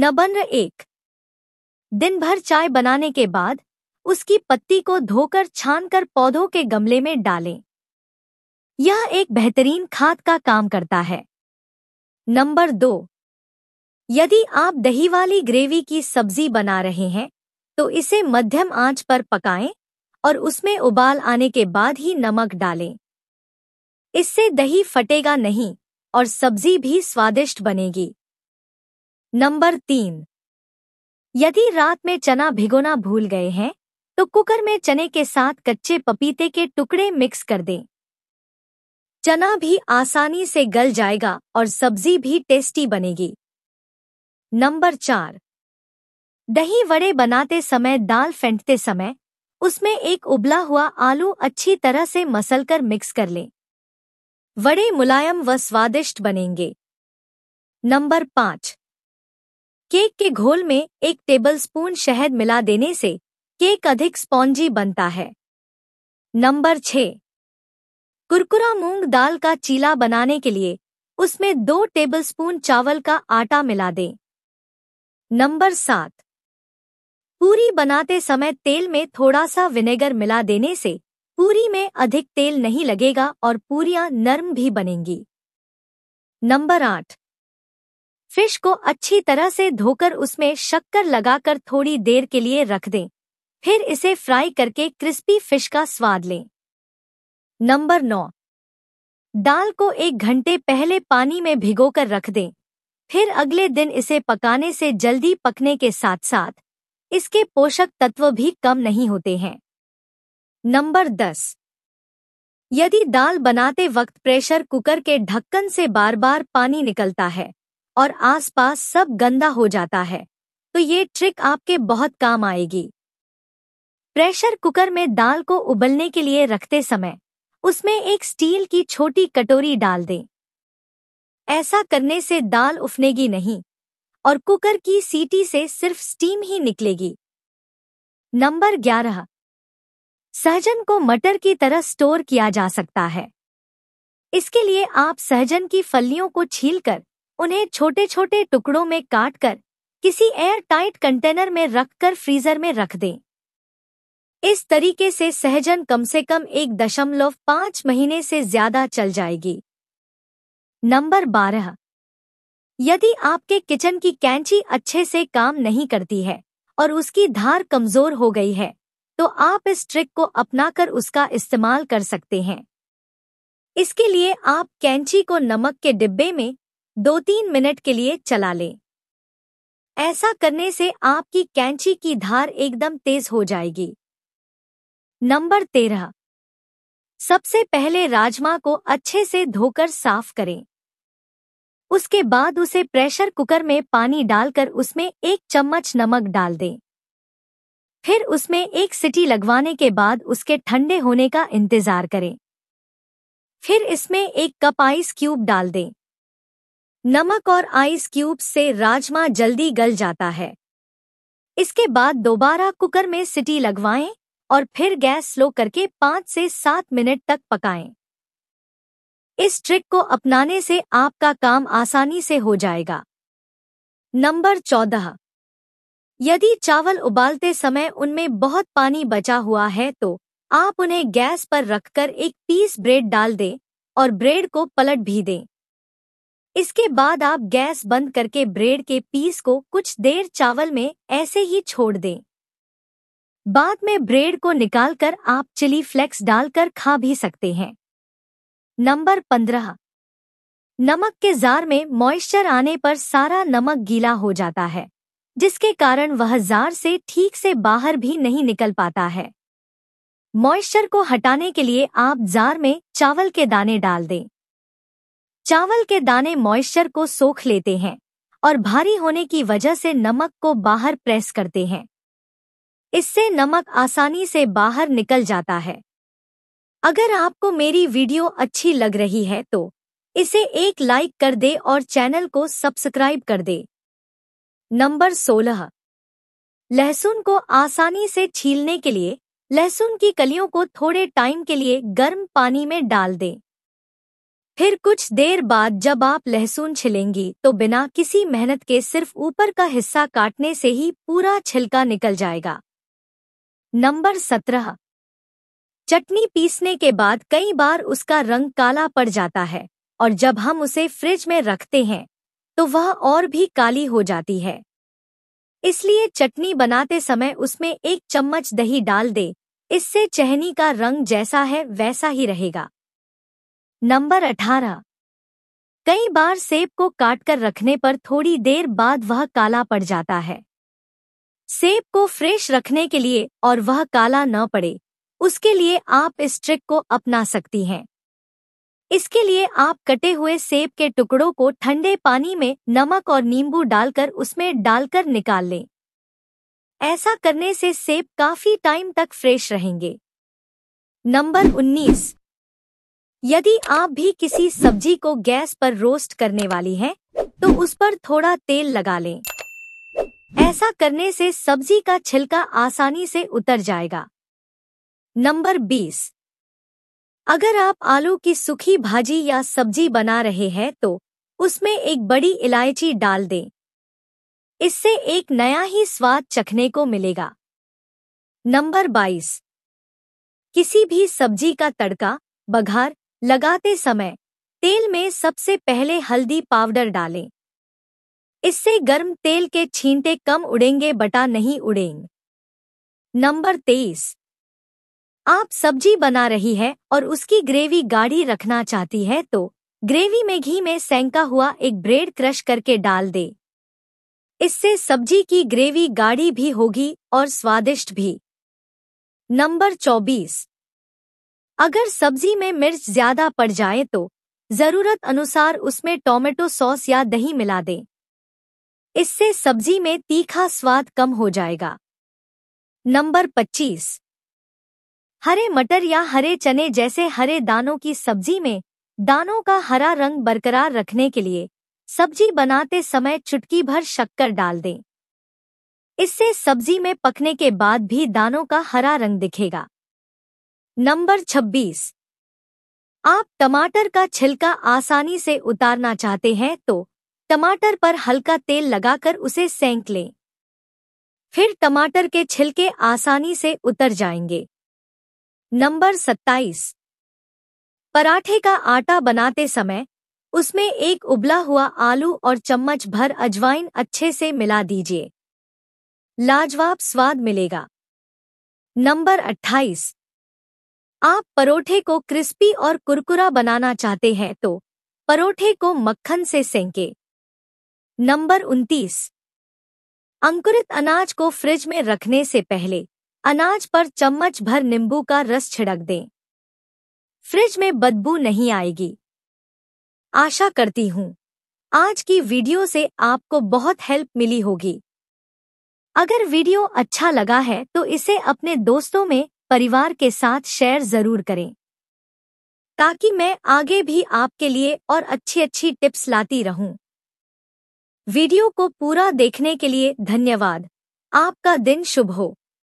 नम्र एक दिन भर चाय बनाने के बाद उसकी पत्ती को धोकर छानकर पौधों के गमले में डालें यह एक बेहतरीन खाद का काम करता है नंबर दो यदि आप दही वाली ग्रेवी की सब्जी बना रहे हैं तो इसे मध्यम आंच पर पकाएं और उसमें उबाल आने के बाद ही नमक डालें इससे दही फटेगा नहीं और सब्जी भी स्वादिष्ट बनेगी नंबर तीन यदि रात में चना भिगोना भूल गए हैं तो कुकर में चने के साथ कच्चे पपीते के टुकड़े मिक्स कर दें चना भी आसानी से गल जाएगा और सब्जी भी टेस्टी बनेगी नंबर चार दही वड़े बनाते समय दाल फेंटते समय उसमें एक उबला हुआ आलू अच्छी तरह से मसलकर मिक्स कर लें वड़े मुलायम व स्वादिष्ट बनेंगे नंबर पांच केक के घोल में एक टेबलस्पून शहद मिला देने से केक अधिक स्पॉन्जी बनता है नंबर छ कुरकुरा मूंग दाल का चीला बनाने के लिए उसमें दो टेबलस्पून चावल का आटा मिला दें नंबर सात पूरी बनाते समय तेल में थोड़ा सा विनेगर मिला देने से पूरी में अधिक तेल नहीं लगेगा और पूरियां नर्म भी बनेंगी नंबर आठ फिश को अच्छी तरह से धोकर उसमें शक्कर लगाकर थोड़ी देर के लिए रख दें फिर इसे फ्राई करके क्रिस्पी फिश का स्वाद लें नंबर नौ दाल को एक घंटे पहले पानी में भिगोकर रख दें फिर अगले दिन इसे पकाने से जल्दी पकने के साथ साथ इसके पोषक तत्व भी कम नहीं होते हैं नंबर दस यदि दाल बनाते वक्त प्रेशर कुकर के ढक्कन से बार बार पानी निकलता है और आसपास सब गंदा हो जाता है तो ये ट्रिक आपके बहुत काम आएगी प्रेशर कुकर में दाल को उबलने के लिए रखते समय उसमें एक स्टील की छोटी कटोरी डाल दें ऐसा करने से दाल उफनेगी नहीं और कुकर की सीटी से सिर्फ स्टीम ही निकलेगी नंबर ग्यारह सहजन को मटर की तरह स्टोर किया जा सकता है इसके लिए आप सहजन की फलियों को छीलकर उन्हें छोटे छोटे टुकड़ों में काटकर किसी एयर टाइट कंटेनर में रखकर फ्रीजर में रख दें इस तरीके से सहजन कम से कम एक दशमलव पांच महीने से ज्यादा चल जाएगी नंबर बारह यदि आपके किचन की कैंची अच्छे से काम नहीं करती है और उसकी धार कमजोर हो गई है तो आप इस ट्रिक को अपनाकर उसका इस्तेमाल कर सकते हैं इसके लिए आप कैंची को नमक के डिब्बे में दो तीन मिनट के लिए चला लें ऐसा करने से आपकी कैंची की धार एकदम तेज हो जाएगी नंबर तेरह सबसे पहले राजमा को अच्छे से धोकर साफ करें उसके बाद उसे प्रेशर कुकर में पानी डालकर उसमें एक चम्मच नमक डाल दें फिर उसमें एक सिटी लगवाने के बाद उसके ठंडे होने का इंतजार करें फिर इसमें एक कप आइस क्यूब डाल दें नमक और आइस क्यूब से राजमा जल्दी गल जाता है इसके बाद दोबारा कुकर में सिटी लगवाएं और फिर गैस स्लो करके पाँच से सात मिनट तक पकाएं। इस ट्रिक को अपनाने से आपका काम आसानी से हो जाएगा नंबर चौदह यदि चावल उबालते समय उनमें बहुत पानी बचा हुआ है तो आप उन्हें गैस पर रखकर एक पीस ब्रेड डाल दें और ब्रेड को पलट भी दें इसके बाद आप गैस बंद करके ब्रेड के पीस को कुछ देर चावल में ऐसे ही छोड़ दें बाद में ब्रेड को निकालकर आप चिली फ्लेक्स डालकर खा भी सकते हैं नंबर पंद्रह नमक के जार में मॉइस्चर आने पर सारा नमक गीला हो जाता है जिसके कारण वह जार से ठीक से बाहर भी नहीं निकल पाता है मॉइस्चर को हटाने के लिए आप जार में चावल के दाने डाल दें चावल के दाने मॉइस्चर को सोख लेते हैं और भारी होने की वजह से नमक को बाहर प्रेस करते हैं इससे नमक आसानी से बाहर निकल जाता है अगर आपको मेरी वीडियो अच्छी लग रही है तो इसे एक लाइक कर दे और चैनल को सब्सक्राइब कर दे नंबर 16 लहसुन को आसानी से छीलने के लिए लहसुन की कलियों को थोड़े टाइम के लिए गर्म पानी में डाल दें फिर कुछ देर बाद जब आप लहसुन छिलेंगी तो बिना किसी मेहनत के सिर्फ ऊपर का हिस्सा काटने से ही पूरा छिलका निकल जाएगा नंबर सत्रह चटनी पीसने के बाद कई बार उसका रंग काला पड़ जाता है और जब हम उसे फ्रिज में रखते हैं तो वह और भी काली हो जाती है इसलिए चटनी बनाते समय उसमें एक चम्मच दही डाल दे इससे चहनी का रंग जैसा है वैसा ही रहेगा नंबर 18 कई बार सेब को काटकर रखने पर थोड़ी देर बाद वह काला पड़ जाता है सेब को फ्रेश रखने के लिए और वह काला न पड़े उसके लिए आप इस ट्रिक को अपना सकती हैं इसके लिए आप कटे हुए सेब के टुकड़ों को ठंडे पानी में नमक और नींबू डालकर उसमें डालकर निकाल लें ऐसा करने से सेब काफी टाइम तक फ्रेश रहेंगे नंबर 19 यदि आप भी किसी सब्जी को गैस पर रोस्ट करने वाली हैं, तो उस पर थोड़ा तेल लगा लें ऐसा करने से सब्जी का छिलका आसानी से उतर जाएगा नंबर 20 अगर आप आलू की सूखी भाजी या सब्जी बना रहे हैं तो उसमें एक बड़ी इलायची डाल दें इससे एक नया ही स्वाद चखने को मिलेगा नंबर 22 किसी भी सब्जी का तड़का बघार लगाते समय तेल में सबसे पहले हल्दी पाउडर डालें इससे गर्म तेल के छींटे कम उड़ेंगे बटा नहीं उड़ेंगे नंबर तेईस आप सब्जी बना रही है और उसकी ग्रेवी गाढ़ी रखना चाहती है तो ग्रेवी में घी में सेंका हुआ एक ब्रेड क्रश करके डाल दे इससे सब्जी की ग्रेवी गाढ़ी भी होगी और स्वादिष्ट भी नंबर चौबीस अगर सब्जी में मिर्च ज्यादा पड़ जाए तो जरूरत अनुसार उसमें टोमेटो सॉस या दही मिला दें इससे सब्जी में तीखा स्वाद कम हो जाएगा नंबर 25 हरे मटर या हरे चने जैसे हरे दानों की सब्जी में दानों का हरा रंग बरकरार रखने के लिए सब्जी बनाते समय चुटकी भर शक्कर डाल दें इससे सब्जी में पकने के बाद भी दानों का हरा रंग दिखेगा नंबर 26 आप टमाटर का छिलका आसानी से उतारना चाहते हैं तो टमाटर पर हल्का तेल लगाकर उसे सेंक लें फिर टमाटर के छिलके आसानी से उतर जाएंगे नंबर 27 पराठे का आटा बनाते समय उसमें एक उबला हुआ आलू और चम्मच भर अजवाइन अच्छे से मिला दीजिए लाजवाब स्वाद मिलेगा नंबर 28 आप परोठे को क्रिस्पी और कुरकुरा बनाना चाहते हैं तो परोठे को मक्खन से सेंके नंबर उनतीस अंकुरित अनाज को फ्रिज में रखने से पहले अनाज पर चम्मच भर नींबू का रस छिड़क दें फ्रिज में बदबू नहीं आएगी आशा करती हूँ आज की वीडियो से आपको बहुत हेल्प मिली होगी अगर वीडियो अच्छा लगा है तो इसे अपने दोस्तों में परिवार के साथ शेयर जरूर करें ताकि मैं आगे भी आपके लिए और अच्छी अच्छी टिप्स लाती रहूं। वीडियो को पूरा देखने के लिए धन्यवाद आपका दिन शुभ हो